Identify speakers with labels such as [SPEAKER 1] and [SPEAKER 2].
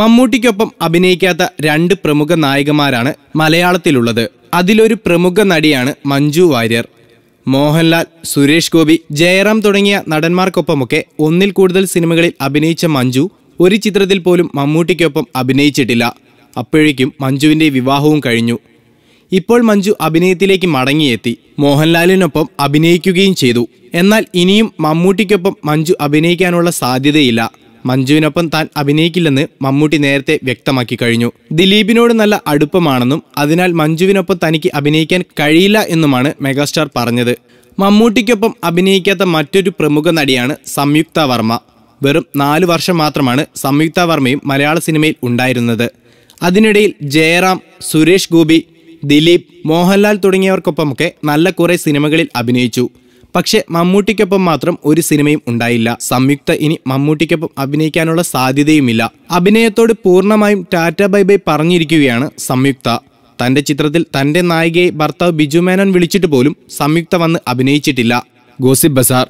[SPEAKER 1] മമ്മൂട്ടിക്കൊപ്പം അഭിനയിക്കാത്ത രണ്ട് പ്രമുഖ നായികമാരാണ് മലയാളത്തിലുള്ളത് അതിലൊരു പ്രമുഖ നടിയാണ് മഞ്ജു വാര്യർ മോഹൻലാൽ സുരേഷ് ഗോപി ജയറാം തുടങ്ങിയ നടന്മാർക്കൊപ്പമൊക്കെ ഒന്നിൽ കൂടുതൽ സിനിമകളിൽ അഭിനയിച്ച മഞ്ജു ഒരു ചിത്രത്തിൽ പോലും മമ്മൂട്ടിക്കൊപ്പം അഭിനയിച്ചിട്ടില്ല അപ്പോഴേക്കും മഞ്ജുവിൻ്റെ വിവാഹവും കഴിഞ്ഞു ഇപ്പോൾ മഞ്ജു അഭിനയത്തിലേക്ക് മടങ്ങിയെത്തി മോഹൻലാലിനൊപ്പം അഭിനയിക്കുകയും ചെയ്തു എന്നാൽ ഇനിയും മമ്മൂട്ടിക്കൊപ്പം മഞ്ജു അഭിനയിക്കാനുള്ള സാധ്യതയില്ല മഞ്ജുവിനൊപ്പം താൻ അഭിനയിക്കില്ലെന്ന് മമ്മൂട്ടി നേരത്തെ വ്യക്തമാക്കി കഴിഞ്ഞു ദിലീപിനോട് നല്ല അടുപ്പമാണെന്നും അതിനാൽ മഞ്ജുവിനൊപ്പം തനിക്ക് അഭിനയിക്കാൻ കഴിയില്ല എന്നുമാണ് മെഗാസ്റ്റാർ പറഞ്ഞത് മമ്മൂട്ടിക്കൊപ്പം അഭിനയിക്കാത്ത മറ്റൊരു പ്രമുഖ നടിയാണ് സംയുക്ത വർമ്മ വെറും നാല് വർഷം മാത്രമാണ് സംയുക്ത വർമ്മയും മലയാള സിനിമയിൽ ഉണ്ടായിരുന്നത് അതിനിടയിൽ ജയറാം സുരേഷ് ഗോപി ദിലീപ് മോഹൻലാൽ തുടങ്ങിയവർക്കൊപ്പമൊക്കെ നല്ല കുറേ സിനിമകളിൽ അഭിനയിച്ചു പക്ഷേ മമ്മൂട്ടിക്കൊപ്പം മാത്രം ഒരു സിനിമയും ഉണ്ടായില്ല സംയുക്ത ഇനി മമ്മൂട്ടിക്കൊപ്പം അഭിനയിക്കാനുള്ള സാധ്യതയുമില്ല അഭിനയത്തോട് പൂർണ്ണമായും ടാറ്റ ബൈ ബൈ പറഞ്ഞിരിക്കുകയാണ് സംയുക്ത തന്റെ ചിത്രത്തിൽ തന്റെ നായികയെ ഭർത്താവ് ബിജു മേനോൻ വിളിച്ചിട്ട് പോലും സംയുക്ത വന്ന് അഭിനയിച്ചിട്ടില്ല ഗോസിപ്പ് ബസാർ